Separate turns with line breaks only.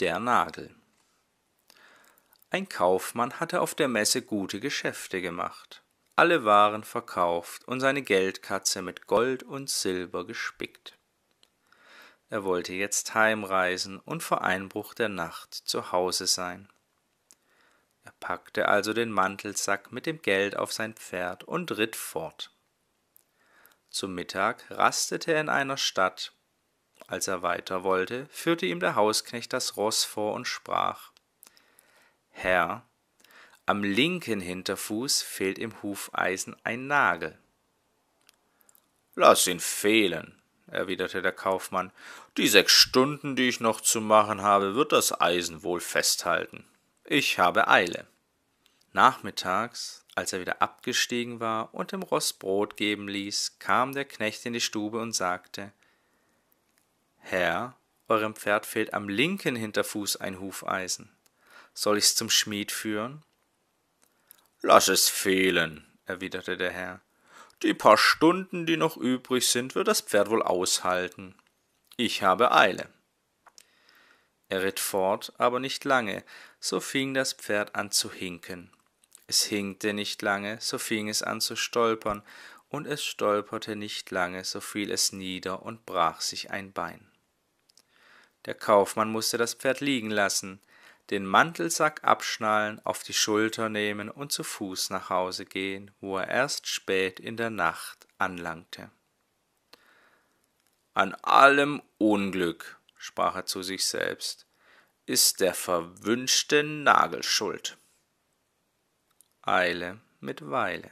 Der Nagel. Ein Kaufmann hatte auf der Messe gute Geschäfte gemacht. Alle Waren verkauft und seine Geldkatze mit Gold und Silber gespickt. Er wollte jetzt heimreisen und vor Einbruch der Nacht zu Hause sein. Er packte also den Mantelsack mit dem Geld auf sein Pferd und ritt fort. Zum Mittag rastete er in einer Stadt, als er weiter wollte, führte ihm der Hausknecht das Ross vor und sprach Herr, am linken Hinterfuß fehlt im Hufeisen ein Nagel. Lass ihn fehlen, erwiderte der Kaufmann, die sechs Stunden, die ich noch zu machen habe, wird das Eisen wohl festhalten. Ich habe Eile. Nachmittags, als er wieder abgestiegen war und dem Ross Brot geben ließ, kam der Knecht in die Stube und sagte Herr, eurem Pferd fehlt am linken Hinterfuß ein Hufeisen. Soll ich's zum Schmied führen? Lass es fehlen, erwiderte der Herr. Die paar Stunden, die noch übrig sind, wird das Pferd wohl aushalten. Ich habe Eile. Er ritt fort, aber nicht lange, so fing das Pferd an zu hinken. Es hinkte nicht lange, so fing es an zu stolpern, und es stolperte nicht lange, so fiel es nieder und brach sich ein Bein. Der Kaufmann mußte das Pferd liegen lassen, den Mantelsack abschnallen, auf die Schulter nehmen und zu Fuß nach Hause gehen, wo er erst spät in der Nacht anlangte. An allem Unglück, sprach er zu sich selbst, ist der verwünschte Nagel schuld. Eile mit Weile.